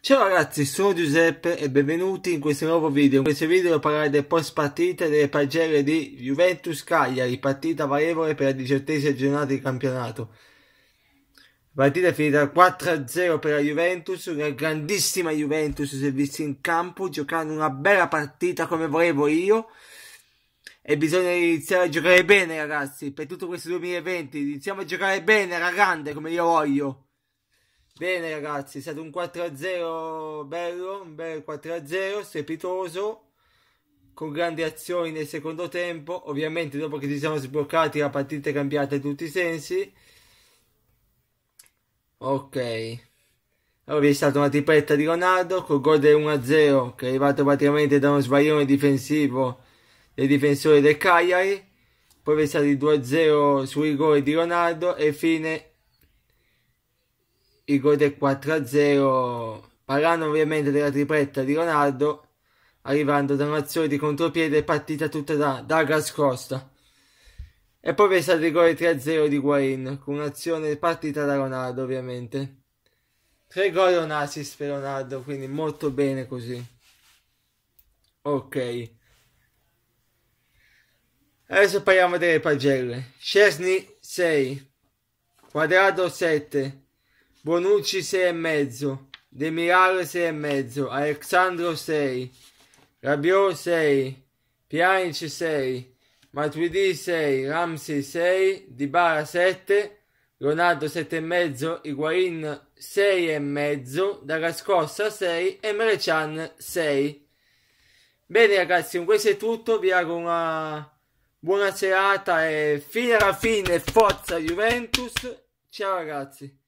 Ciao ragazzi, sono Giuseppe e benvenuti in questo nuovo video. In questo video devo parlare del post partita e delle pagelle di Juventus Cagliari, partita valevole per la diciottesima giornata di campionato. partita finita 4-0 per la Juventus, una grandissima Juventus si è vista in campo, giocando una bella partita come volevo io. E bisogna iniziare a giocare bene ragazzi, per tutto questo 2020, iniziamo a giocare bene alla grande come io voglio. Bene ragazzi, è stato un 4-0 bello, un bel 4-0, strepitoso, con grandi azioni nel secondo tempo. Ovviamente dopo che ci siamo sbloccati la partita è cambiata in tutti i sensi. Ok. Allora vi è stata una tripletta di Ronaldo col gol del 1-0 che è arrivato praticamente da uno sbaglione difensivo del difensore del Cagliari. Poi vi è stato il 2-0 sui gol di Ronaldo e fine il gol del 4-0, parlando ovviamente della tripletta di Ronaldo, arrivando da un'azione di contropiede partita tutta da Douglas Costa. E poi vi è stato il gol 3-0 di Guain, con un'azione partita da Ronaldo ovviamente. Tre gol e un assist per Ronaldo, quindi molto bene così. Ok. Adesso parliamo delle pagelle. Cesny 6, Quadrado 7, Bonucci 6,5, De Mirale 6,5, Alexandro 6, Rabiot 6, Pianic 6, Matuidi 6, Ramsey 6, Dybala 7, Ronaldo 7,5, Higuain 6,5, Dalla Scossa 6 e Merechan 6. Bene ragazzi, con questo è tutto, vi auguro una buona serata e fino alla fine forza Juventus. Ciao ragazzi.